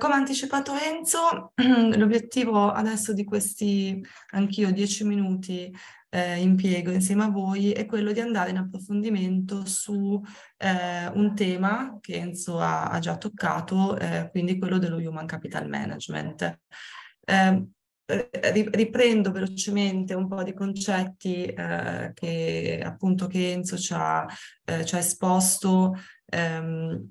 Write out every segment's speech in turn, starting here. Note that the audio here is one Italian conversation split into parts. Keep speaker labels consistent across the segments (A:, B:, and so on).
A: come anticipato Enzo, l'obiettivo adesso di questi, anch'io, dieci minuti eh, impiego insieme a voi è quello di andare in approfondimento su eh, un tema che Enzo ha, ha già toccato, eh, quindi quello dello Human Capital Management. Ehm, eh, riprendo velocemente un po' di concetti eh, che appunto che Enzo ci ha, eh, ci ha esposto ehm,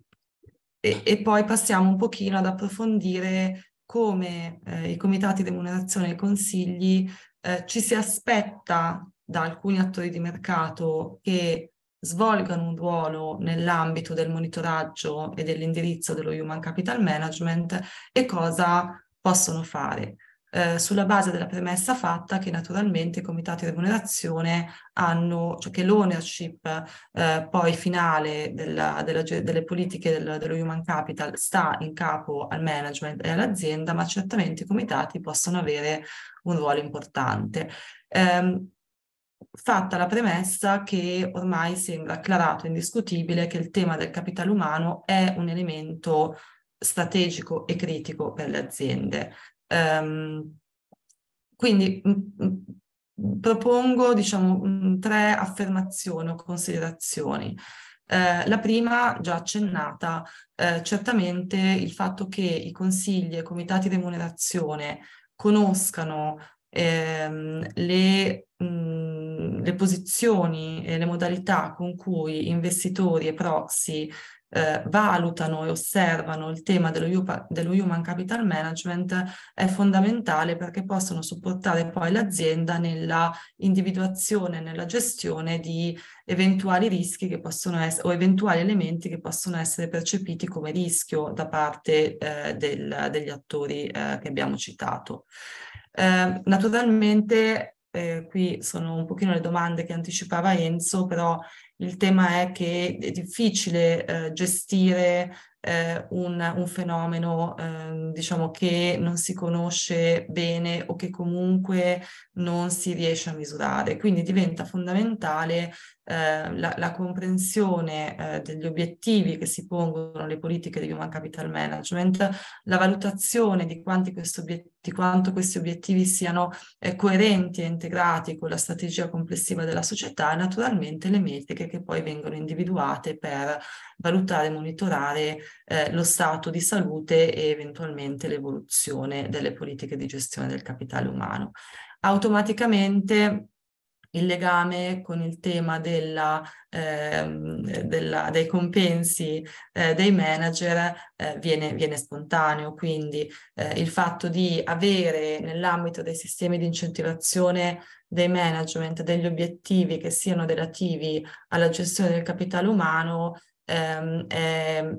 A: e, e, poi passiamo un pochino ad approfondire come eh, i comitati di remunerazione e consigli eh, ci si aspetta da alcuni attori di mercato che svolgano un ruolo nell'ambito del monitoraggio e dell'indirizzo dello Human Capital Management e cosa possono fare eh, sulla base della premessa fatta che naturalmente i comitati di remunerazione hanno, cioè che l'ownership eh, poi finale della, della, delle politiche del, dello human capital sta in capo al management e all'azienda, ma certamente i comitati possono avere un ruolo importante. Eh, fatta la premessa che ormai sembra acclarato, e indiscutibile, che il tema del capitale umano è un elemento strategico e critico per le aziende. Um, quindi mh, mm, mm, propongo diciamo, mh, mm, tre affermazioni o considerazioni. Eh, la prima, già accennata, eh, certamente il fatto che i consigli e i comitati di remunerazione conoscano ehm, le, mh, le, posizioni e le modalità con cui investitori e proxy eh, valutano e osservano il tema dello, dello Human Capital Management è fondamentale perché possono supportare poi l'azienda nella individuazione, nella gestione di eventuali rischi che possono essere o eventuali elementi che possono essere percepiti come rischio da parte eh, del, degli attori eh, che abbiamo citato. Eh, naturalmente eh, qui sono un pochino le domande che anticipava Enzo, però il tema è che è difficile eh, gestire eh, un, un, fenomeno eh, diciamo che non si conosce bene o che comunque non si riesce a misurare. Quindi diventa fondamentale eh, la, la, comprensione eh, degli obiettivi che si pongono le politiche di Human Capital Management, la valutazione di, obiet- di quanto questi obiettivi siano eh, coerenti e integrati con la strategia complessiva della società e naturalmente le mete che che poi vengono individuate per valutare e monitorare eh, lo stato di salute e eventualmente l'evoluzione delle politiche di gestione del capitale umano. Automaticamente il legame con il tema della, eh, della, dei compensi eh, dei manager eh, viene, viene, spontaneo, quindi eh, il fatto di avere nell'ambito dei sistemi di incentivazione dei management degli obiettivi che siano relativi alla gestione del capitale umano ehm, è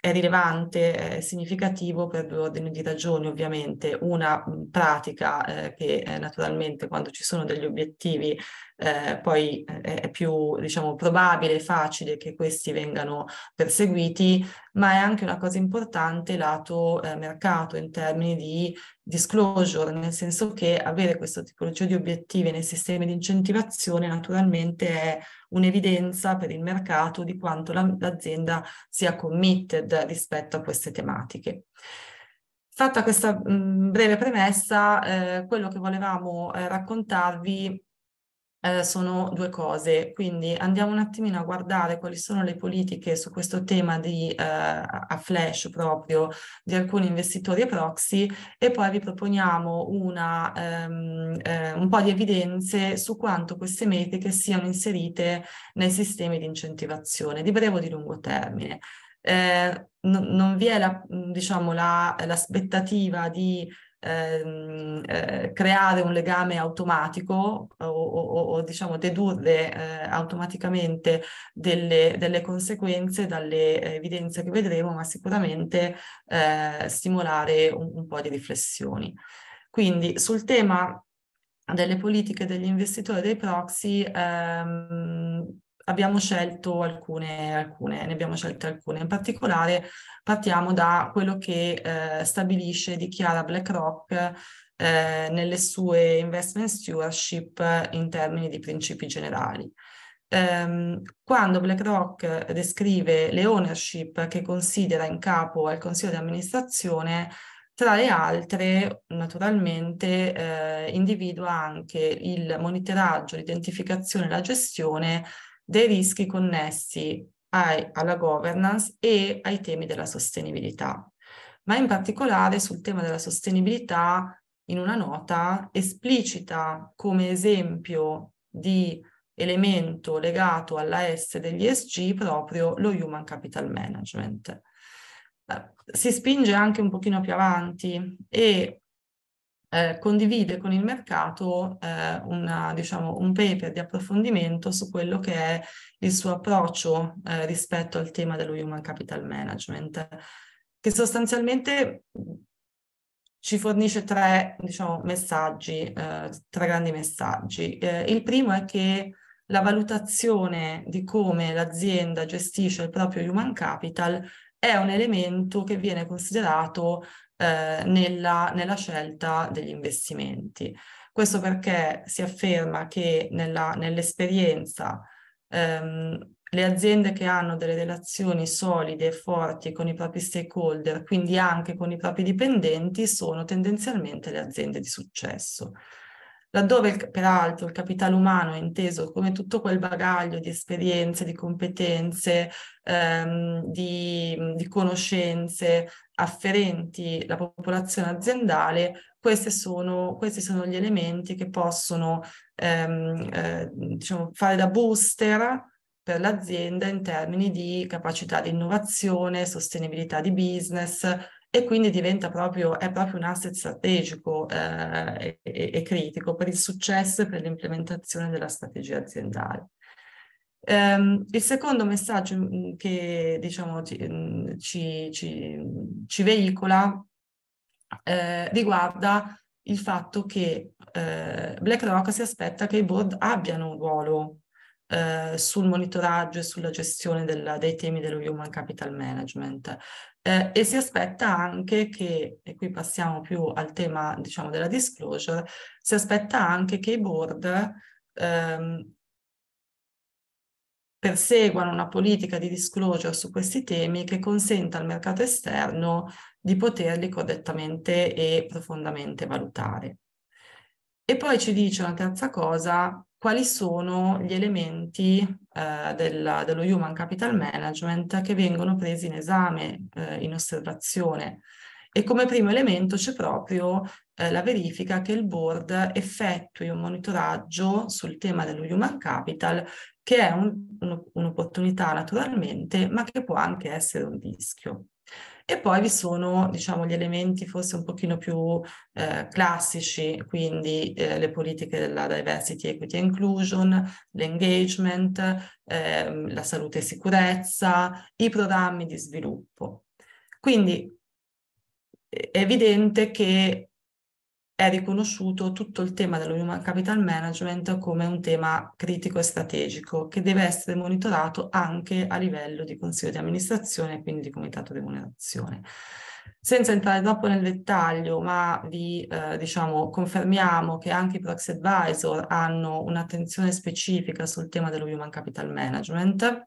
A: è rilevante, è significativo per due ordini di ragioni, ovviamente. Una pratica eh, che eh, naturalmente quando ci sono degli obiettivi eh, poi eh, è più diciamo, probabile e facile che questi vengano perseguiti ma è anche una cosa importante lato eh, mercato in termini di disclosure, nel senso che avere questo tipologia di obiettivi nei sistemi di incentivazione naturalmente è un'evidenza per il mercato di quanto la, l'azienda sia committed rispetto a queste tematiche. Fatta questa mh, mm, breve premessa, eh, quello che volevamo eh, raccontarvi eh, sono due cose, quindi andiamo un attimino a guardare quali sono le politiche su questo tema di, eh, a flash proprio di alcuni investitori e proxy e poi vi proponiamo una, ehm, eh, un po' di evidenze su quanto queste metriche siano inserite nei sistemi di incentivazione di breve o di lungo termine. Eh, non vi è la, diciamo, la, l'aspettativa di ehm, eh, creare un legame automatico eh, o, o, o diciamo dedurre eh, automaticamente delle, delle, conseguenze dalle eh, evidenze che vedremo, ma sicuramente eh, stimolare un, un po' di riflessioni. Quindi sul tema delle politiche degli investitori dei proxy ehm, abbiamo scelto alcune, alcune, ne abbiamo scelte alcune. In particolare partiamo da quello che eh, stabilisce e dichiara BlackRock eh, nelle sue investment stewardship in termini di principi generali. Ehm, quando BlackRock descrive le ownership che considera in capo al consiglio di amministrazione, tra le altre, naturalmente, eh, individua anche il monitoraggio, l'identificazione e la gestione dei rischi connessi ai, alla governance e ai temi della sostenibilità. Ma in particolare sul tema della sostenibilità, in una nota esplicita come esempio di elemento legato alla S degli ESG proprio lo Human Capital Management. Eh, si spinge anche un pochino più avanti e eh, condivide con il mercato eh, una, diciamo, un paper di approfondimento su quello che è il suo approccio eh, rispetto al tema dello human capital management, che sostanzialmente mm, ci fornisce tre diciamo, messaggi, eh, tre grandi messaggi. Eh, il primo è che la valutazione di come l'azienda gestisce il proprio human capital è un elemento che viene considerato eh, nella, nella scelta degli investimenti. Questo perché si afferma che nella, nell'esperienza ehm, le aziende che hanno delle relazioni solide e forti con i propri stakeholder, quindi anche con i propri dipendenti, sono tendenzialmente le aziende di successo laddove il, peraltro il capitale umano è inteso come tutto quel bagaglio di esperienze, di competenze, ehm, di, di, conoscenze afferenti alla popolazione aziendale, sono, questi sono gli elementi che possono ehm, eh, diciamo, fare da booster per l'azienda in termini di capacità di innovazione, sostenibilità di business, e quindi diventa proprio, è proprio un asset strategico eh, e, e, critico per il successo e per l'implementazione della strategia aziendale. Um, il secondo messaggio mm, che diciamo, mm, ci, ci, ci veicola eh, riguarda il fatto che eh, BlackRock si aspetta che i board abbiano un ruolo eh, sul monitoraggio e sulla gestione della, dei temi dello human capital management. Eh, e si aspetta anche che, e qui passiamo più al tema diciamo, della disclosure, si aspetta anche che i board ehm, perseguano una politica di disclosure su questi temi che consenta al mercato esterno di poterli correttamente e profondamente valutare. E poi ci dice una terza cosa quali sono gli elementi eh, della, dello Human Capital Management che vengono presi in esame, eh, in osservazione. E come primo elemento c'è proprio eh, la verifica che il board effettui un monitoraggio sul tema dello Human Capital, che è un, un, un'opportunità naturalmente, ma che può anche essere un rischio. E poi vi sono, diciamo, gli elementi forse un pochino più eh, classici, quindi eh, le politiche della diversity, equity e inclusion, l'engagement, eh, la salute e sicurezza, i programmi di sviluppo. Quindi è evidente che è riconosciuto tutto il tema dello human capital management come un tema critico e strategico che deve essere monitorato anche a livello di consiglio di amministrazione e quindi di comitato di remunerazione. Senza entrare troppo nel dettaglio, ma vi eh, diciamo, confermiamo che anche i proxy advisor hanno un'attenzione specifica sul tema dello human capital management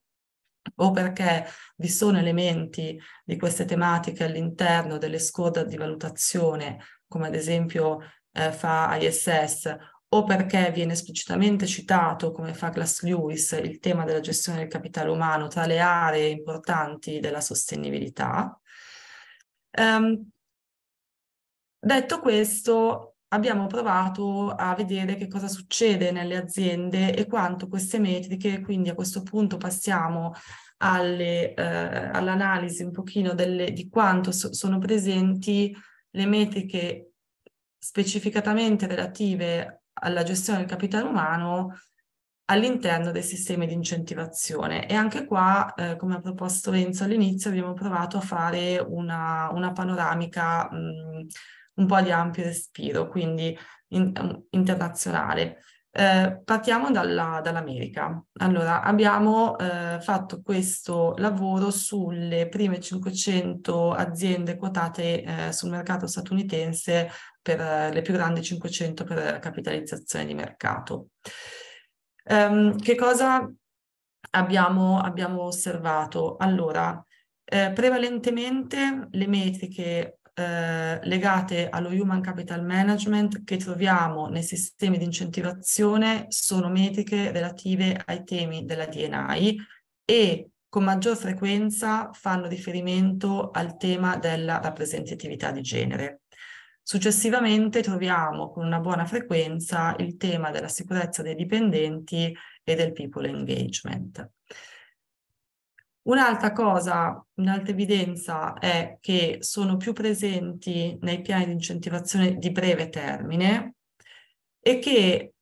A: o perché vi sono elementi di queste tematiche all'interno delle scorte di valutazione come ad esempio eh, fa ISS, o perché viene esplicitamente citato, come fa Glass Lewis, il tema della gestione del capitale umano tra le aree importanti della sostenibilità. Um, detto questo, abbiamo provato a vedere che cosa succede nelle aziende e quanto queste metriche, quindi a questo punto passiamo alle, eh, all'analisi un pochino delle, di quanto so, sono presenti le metriche specificatamente relative alla gestione del capitale umano all'interno dei sistemi di incentivazione. E anche qua, eh, come ha proposto Enzo all'inizio, abbiamo provato a fare una, una panoramica mh, mm, un po' di ampio respiro, quindi in, mm, internazionale. Eh, partiamo dalla, dall'America. Allora, abbiamo eh, fatto questo lavoro sulle prime 500 aziende quotate eh, sul mercato statunitense per eh, le più grandi 500 per capitalizzazione di mercato. Um, che cosa abbiamo, abbiamo osservato? Allora, eh, prevalentemente le metriche eh, legate allo human capital management che troviamo nei sistemi di incentivazione sono metriche relative ai temi della DNI e con maggior frequenza fanno riferimento al tema della rappresentatività di genere. Successivamente troviamo con una buona frequenza il tema della sicurezza dei dipendenti e del people engagement. Un'altra cosa, un'altra evidenza è che sono più presenti nei piani di incentivazione di breve termine e che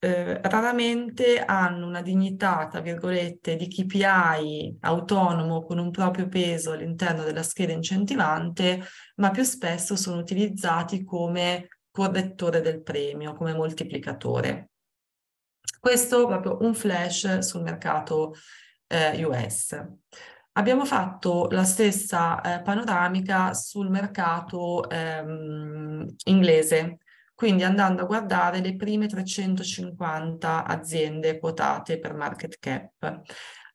A: eh, raramente hanno una dignità, tra virgolette, di KPI autonomo con un proprio peso all'interno della scheda incentivante, ma più spesso sono utilizzati come correttore del premio, come moltiplicatore. Questo è proprio un flash sul mercato eh, US. Abbiamo fatto la stessa eh, panoramica sul mercato ehm, inglese, quindi andando a guardare le prime 350 aziende quotate per market cap.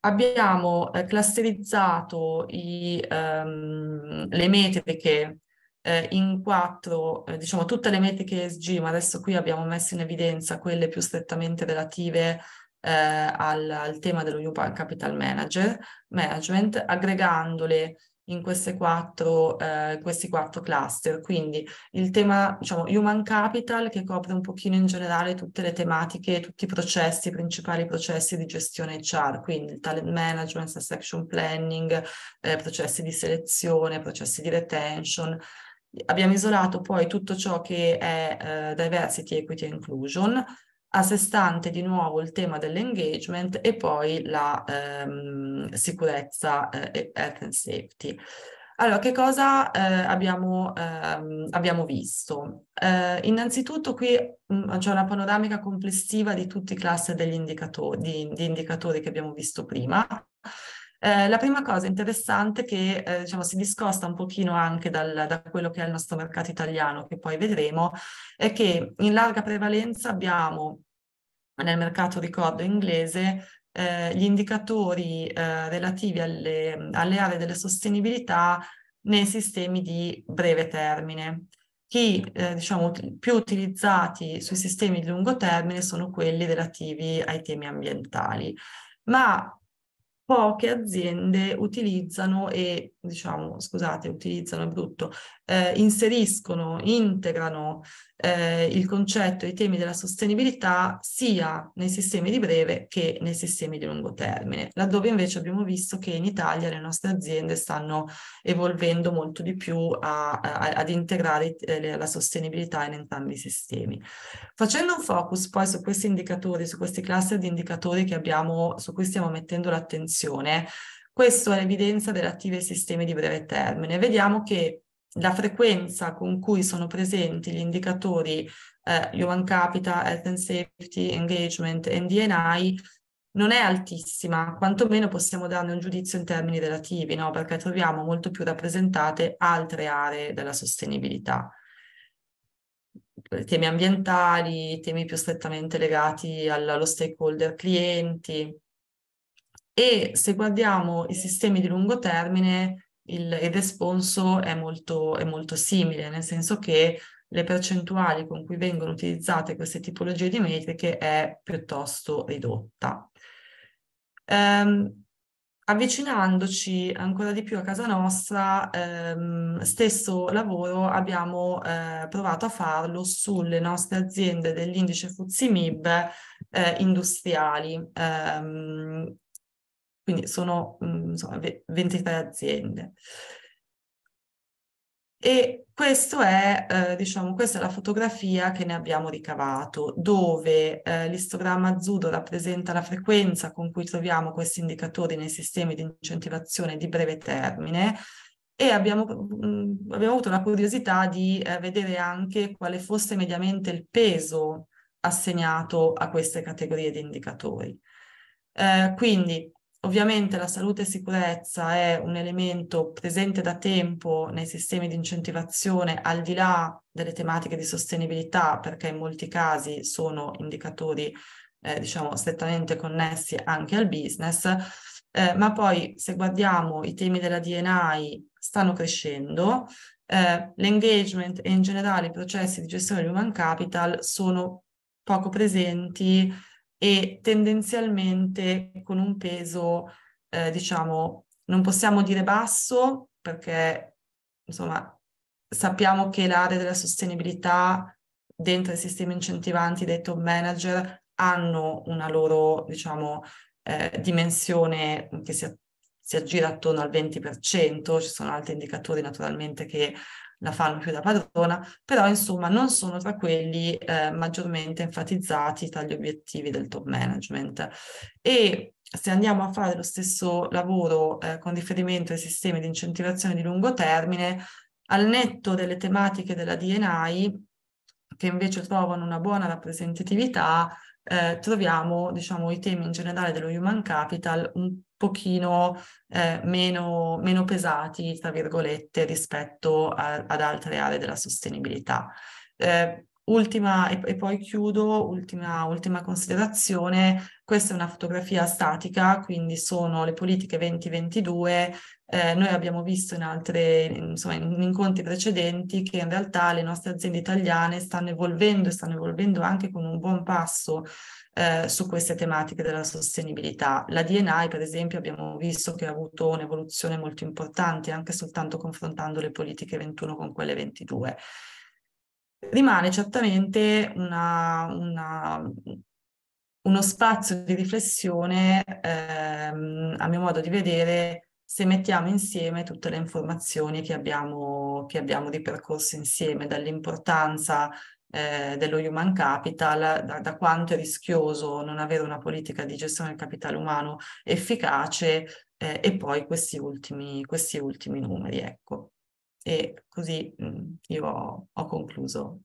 A: Abbiamo eh, clusterizzato i, ehm, le metriche eh, in quattro, eh, diciamo tutte le metriche ESG, ma adesso qui abbiamo messo in evidenza quelle più strettamente relative eh, al, al, tema dello New Capital Manager, Management, aggregandole in quattro, eh, questi quattro cluster. Quindi il tema, diciamo, Human Capital, che copre un pochino in generale tutte le tematiche, tutti i processi, i principali processi di gestione HR, quindi il talent management, succession planning, eh, processi di selezione, processi di retention. Abbiamo isolato poi tutto ciò che è eh, diversity, equity e inclusion, a sé stante di nuovo il tema dell'engagement e poi la ehm, sicurezza eh, health and safety. Allora, che cosa eh, abbiamo, ehm, abbiamo, visto? Eh, innanzitutto qui mh, mm, c'è una panoramica complessiva di tutti i classi degli indicatori, di, di indicatori che abbiamo visto prima. Eh, la prima cosa interessante che eh, diciamo, si discosta un pochino anche dal, da quello che è il nostro mercato italiano, che poi vedremo, è che in larga prevalenza abbiamo nel mercato ricordo inglese eh, gli indicatori eh, relativi alle, alle, aree delle sostenibilità nei sistemi di breve termine. Chi eh, diciamo, più utilizzati sui sistemi di lungo termine sono quelli relativi ai temi ambientali. Ma poche aziende utilizzano e, diciamo, scusate, utilizzano è brutto, eh, inseriscono, integrano eh, il concetto e i temi della sostenibilità sia nei sistemi di breve che nei sistemi di lungo termine, laddove invece abbiamo visto che in Italia le nostre aziende stanno evolvendo molto di più a, a, ad integrare eh, la sostenibilità in entrambi i sistemi. Facendo un focus poi su questi indicatori, su questi cluster di indicatori che abbiamo, su cui stiamo mettendo l'attenzione, questo è l'evidenza relativa ai sistemi di breve termine. Vediamo che la frequenza con cui sono presenti gli indicatori eh, Human Capital, Health and Safety, Engagement e DNI non è altissima, quantomeno possiamo darne un giudizio in termini relativi, no? perché troviamo molto più rappresentate altre aree della sostenibilità. Temi ambientali, temi più strettamente legati allo stakeholder clienti. E se guardiamo i sistemi di lungo termine, il, ed esponso è molto, è molto simile, nel senso che le percentuali con cui vengono utilizzate queste tipologie di metriche è piuttosto ridotta. Um, avvicinandoci ancora di più a casa nostra, ehm, stesso lavoro abbiamo eh, provato a farlo sulle nostre aziende dell'indice FUZIMIB eh, industriali. Ehm, quindi sono mm, insomma, 23 aziende. E è, eh, diciamo, questa è la fotografia che ne abbiamo ricavato, dove eh, l'istogramma azzurro rappresenta la frequenza con cui troviamo questi indicatori nei sistemi di incentivazione di breve termine e abbiamo, mh, mm, abbiamo avuto la curiosità di eh, vedere anche quale fosse mediamente il peso assegnato a queste categorie di indicatori. Eh, quindi Ovviamente la salute e sicurezza è un elemento presente da tempo nei sistemi di incentivazione, al di là delle tematiche di sostenibilità, perché in molti casi sono indicatori, eh, diciamo, strettamente connessi anche al business. Eh, ma poi, se guardiamo i temi della DNI, stanno crescendo. Eh, l'engagement e in generale i processi di gestione di human capital sono poco presenti e tendenzialmente con un peso, eh, diciamo, non possiamo dire basso perché, insomma, sappiamo che l'area della sostenibilità dentro i sistemi incentivanti dei top manager hanno una loro, diciamo, eh, dimensione che si, si, aggira attorno al 20%, ci sono altri indicatori naturalmente che la fanno più da padrona, però insomma non sono tra quelli eh, maggiormente enfatizzati tra gli obiettivi del top management. E se andiamo a fare lo stesso lavoro eh, con riferimento ai sistemi di incentivazione di lungo termine, al netto delle tematiche della DNI, che invece trovano una buona rappresentatività, eh, troviamo diciamo, i temi in generale dello human capital un pochino eh, meno, meno, pesati, tra virgolette, rispetto a, ad altre aree della sostenibilità. Eh, Ultima, e, e poi chiudo, ultima, ultima considerazione, questa è una fotografia statica, quindi sono le politiche 2022. Eh, noi abbiamo visto in altri in incontri precedenti che in realtà le nostre aziende italiane stanno evolvendo e stanno evolvendo anche con un buon passo eh, su queste tematiche della sostenibilità. La DNI, per esempio, abbiamo visto che ha avuto un'evoluzione molto importante anche soltanto confrontando le politiche 21 con quelle 22 rimane certamente una, una, uno spazio di riflessione, ehm, a mio modo di vedere, se mettiamo insieme tutte le informazioni che abbiamo, che abbiamo ripercorso insieme, dall'importanza eh, dello human capital, da, da, quanto è rischioso non avere una politica di gestione del capitale umano efficace eh, e poi questi ultimi, questi ultimi numeri. Ecco. E così mhmm, io ho, ho concluso.